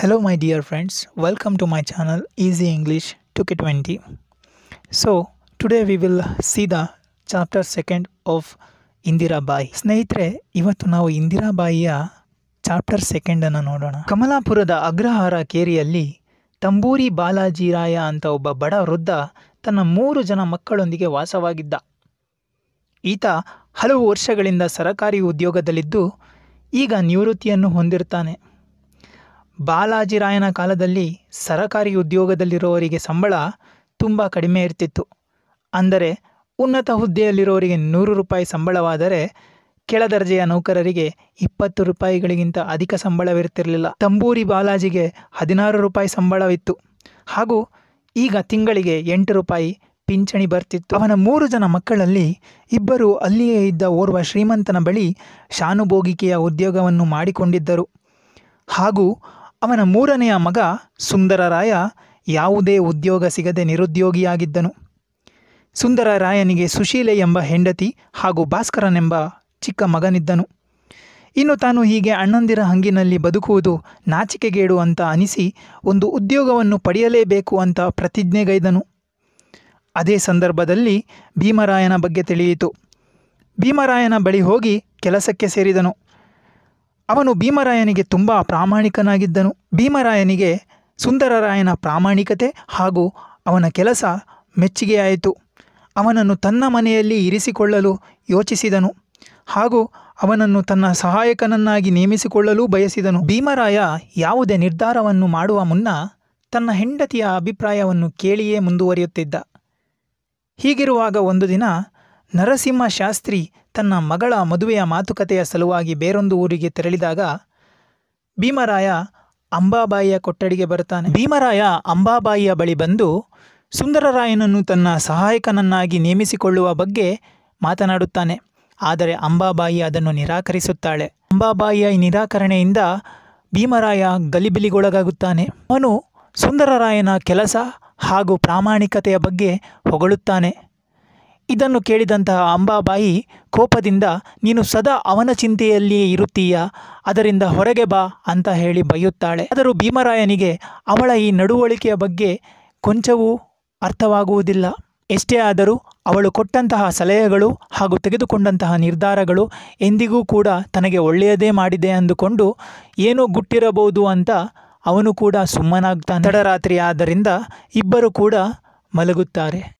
Hello my dear friends, welcome to my channel Easy English Took 20. So today we will see the chapter second of Indirabai ಸ್ನೇಹಿತರೆ ಇವತ್ತು ನಾವು ಇಂದಿರಾ ಬಾಯಿಯ chapter ಸೆಕೆಂಡನ್ನು ನೋಡೋಣ ಕಮಲಾಪುರದ ಅಗ್ರಹಾರ ಕೇರಿಯಲ್ಲಿ ತಂಬೂರಿ ಬಾಲಾಜಿರಾಯ ಅಂತ ಒಬ್ಬ ಬಡ ವೃದ್ಧ ತನ್ನ ಮೂರು ಜನ ಮಕ್ಕಳೊಂದಿಗೆ ವಾಸವಾಗಿದ್ದ ಈತ ಹಲವು ವರ್ಷಗಳಿಂದ ಸರಕಾರಿ ಉದ್ಯೋಗದಲ್ಲಿದ್ದು ಈಗ ನಿವೃತ್ತಿಯನ್ನು ಹೊಂದಿರ್ತಾನೆ ಬಾಲಾಜಿರಾಯನ ಕಾಲದಲ್ಲಿ ಸರಕಾರಿ ಉದ್ಯೋಗದಲ್ಲಿರುವವರಿಗೆ ಸಂಬಳ ತುಂಬ ಕಡಿಮೆ ಇರ್ತಿತ್ತು ಅಂದರೆ ಉನ್ನತ ಹುದ್ದೆಯಲ್ಲಿರುವವರಿಗೆ ನೂರು ರೂಪಾಯಿ ಸಂಬಳವಾದರೆ ಕೆಳದರ್ಜೆಯ ನೌಕರರಿಗೆ ಇಪ್ಪತ್ತು ರೂಪಾಯಿಗಳಿಗಿಂತ ಅಧಿಕ ಸಂಬಳವಿರ್ತಿರಲಿಲ್ಲ ತಂಬೂರಿ ಬಾಲಾಜಿಗೆ ಹದಿನಾರು ರೂಪಾಯಿ ಸಂಬಳವಿತ್ತು ಹಾಗೂ ಈಗ ತಿಂಗಳಿಗೆ ಎಂಟು ರೂಪಾಯಿ ಪಿಂಚಣಿ ಬರ್ತಿತ್ತು ಅವನ ಮೂರು ಜನ ಮಕ್ಕಳಲ್ಲಿ ಇಬ್ಬರು ಅಲ್ಲಿಯೇ ಇದ್ದ ಓರ್ವ ಶ್ರೀಮಂತನ ಬಳಿ ಶಾನುಭೋಗಿಕೆಯ ಉದ್ಯೋಗವನ್ನು ಮಾಡಿಕೊಂಡಿದ್ದರು ಹಾಗೂ ಅವನ ಮೂರನೆಯ ಮಗ ಸುಂದರರಾಯ ಯಾವುದೇ ಉದ್ಯೋಗ ಸಿಗದೆ ನಿರುದ್ಯೋಗಿಯಾಗಿದ್ದನು ಸುಂದರರಾಯನಿಗೆ ಸುಶೀಲೆ ಎಂಬ ಹೆಂಡತಿ ಹಾಗೂ ಭಾಸ್ಕರನೆಂಬ ಚಿಕ್ಕ ಮಗನಿದ್ದನು ಇನ್ನು ತಾನು ಹೀಗೆ ಅಣ್ಣಂದಿರ ಹಂಗಿನಲ್ಲಿ ಬದುಕುವುದು ನಾಚಿಕೆಗೇಡು ಅಂತ ಅನಿಸಿ ಒಂದು ಉದ್ಯೋಗವನ್ನು ಪಡೆಯಲೇಬೇಕು ಅಂತ ಪ್ರತಿಜ್ಞೆಗೈದನು ಅದೇ ಸಂದರ್ಭದಲ್ಲಿ ಭೀಮರಾಯನ ಬಗ್ಗೆ ತಿಳಿಯಿತು ಭೀಮರಾಯನ ಬಳಿ ಹೋಗಿ ಕೆಲಸಕ್ಕೆ ಸೇರಿದನು ಅವನು ಭೀಮರಾಯನಿಗೆ ತುಂಬ ಪ್ರಾಮಾಣಿಕನಾಗಿದ್ದನು ಭೀಮರಾಯನಿಗೆ ಸುಂದರರಾಯನ ಪ್ರಾಮಾಣಿಕತೆ ಹಾಗೂ ಅವನ ಕೆಲಸ ಮೆಚ್ಚುಗೆಯಾಯಿತು ಅವನನ್ನು ತನ್ನ ಮನೆಯಲ್ಲಿ ಇರಿಸಿಕೊಳ್ಳಲು ಯೋಚಿಸಿದನು ಹಾಗೂ ಅವನನ್ನು ತನ್ನ ಸಹಾಯಕನನ್ನಾಗಿ ನೇಮಿಸಿಕೊಳ್ಳಲು ಬಯಸಿದನು ಭೀಮರಾಯ ಯಾವುದೇ ನಿರ್ಧಾರವನ್ನು ಮಾಡುವ ಮುನ್ನ ತನ್ನ ಹೆಂಡತಿಯ ಅಭಿಪ್ರಾಯವನ್ನು ಕೇಳಿಯೇ ಮುಂದುವರಿಯುತ್ತಿದ್ದ ಹೀಗಿರುವಾಗ ಒಂದು ದಿನ ನರಸಿಂಹ ಶಾಸ್ತ್ರಿ ತನ್ನ ಮಗಳ ಮದುವೆಯ ಮಾತುಕತೆಯ ಸಲುವಾಗಿ ಬೇರೊಂದು ಊರಿಗೆ ತೆರಳಿದಾಗ ಭೀಮರಾಯ ಅಂಬಾಬಾಯಿಯ ಕೊಠಡಿಗೆ ಬರುತ್ತಾನೆ ಭೀಮರಾಯ ಅಂಬಾಬಾಯಿಯ ಬಳಿ ಬಂದು ಸುಂದರರಾಯನನ್ನು ತನ್ನ ಸಹಾಯಕನನ್ನಾಗಿ ನೇಮಿಸಿಕೊಳ್ಳುವ ಬಗ್ಗೆ ಮಾತನಾಡುತ್ತಾನೆ ಆದರೆ ಅಂಬಾಬಾಯಿ ಅದನ್ನು ನಿರಾಕರಿಸುತ್ತಾಳೆ ಅಂಬಾಬಾಯಿಯ ನಿರಾಕರಣೆಯಿಂದ ಭೀಮರಾಯ ಗಲಿಬಿಲಿಗೊಳಗಾಗುತ್ತಾನೆ ಅವನು ಸುಂದರರಾಯನ ಕೆಲಸ ಹಾಗೂ ಪ್ರಾಮಾಣಿಕತೆಯ ಬಗ್ಗೆ ಹೊಗಳುತ್ತಾನೆ ಇದನ್ನು ಕೇಳಿದಂತಹ ಅಂಬಾಬಾಯಿ ಕೋಪದಿಂದ ನೀನು ಸದಾ ಅವನ ಚಿಂತೆಯಲ್ಲಿಯೇ ಇರುತ್ತೀಯ ಅದರಿಂದ ಹೊರಗೆ ಬಾ ಅಂತ ಹೇಳಿ ಬೈಯುತ್ತಾಳೆ ಆದರೂ ಭೀಮರಾಯನಿಗೆ ಅವಳ ಈ ನಡುವಳಿಕೆಯ ಬಗ್ಗೆ ಕೊಂಚವೂ ಅರ್ಥವಾಗುವುದಿಲ್ಲ ಎಷ್ಟೇ ಆದರೂ ಅವಳು ಕೊಟ್ಟಂತಹ ಸಲಹೆಗಳು ಹಾಗೂ ತೆಗೆದುಕೊಂಡಂತಹ ನಿರ್ಧಾರಗಳು ಎಂದಿಗೂ ಕೂಡ ತನಗೆ ಒಳ್ಳೆಯದೇ ಮಾಡಿದೆ ಅಂದುಕೊಂಡು ಏನೂ ಗುಟ್ಟಿರಬಹುದು ಅಂತ ಅವನು ಕೂಡ ಸುಮ್ಮನಾಗ್ತಾನೆ ತಡರಾತ್ರಿ ಆದ್ದರಿಂದ ಇಬ್ಬರು ಕೂಡ ಮಲಗುತ್ತಾರೆ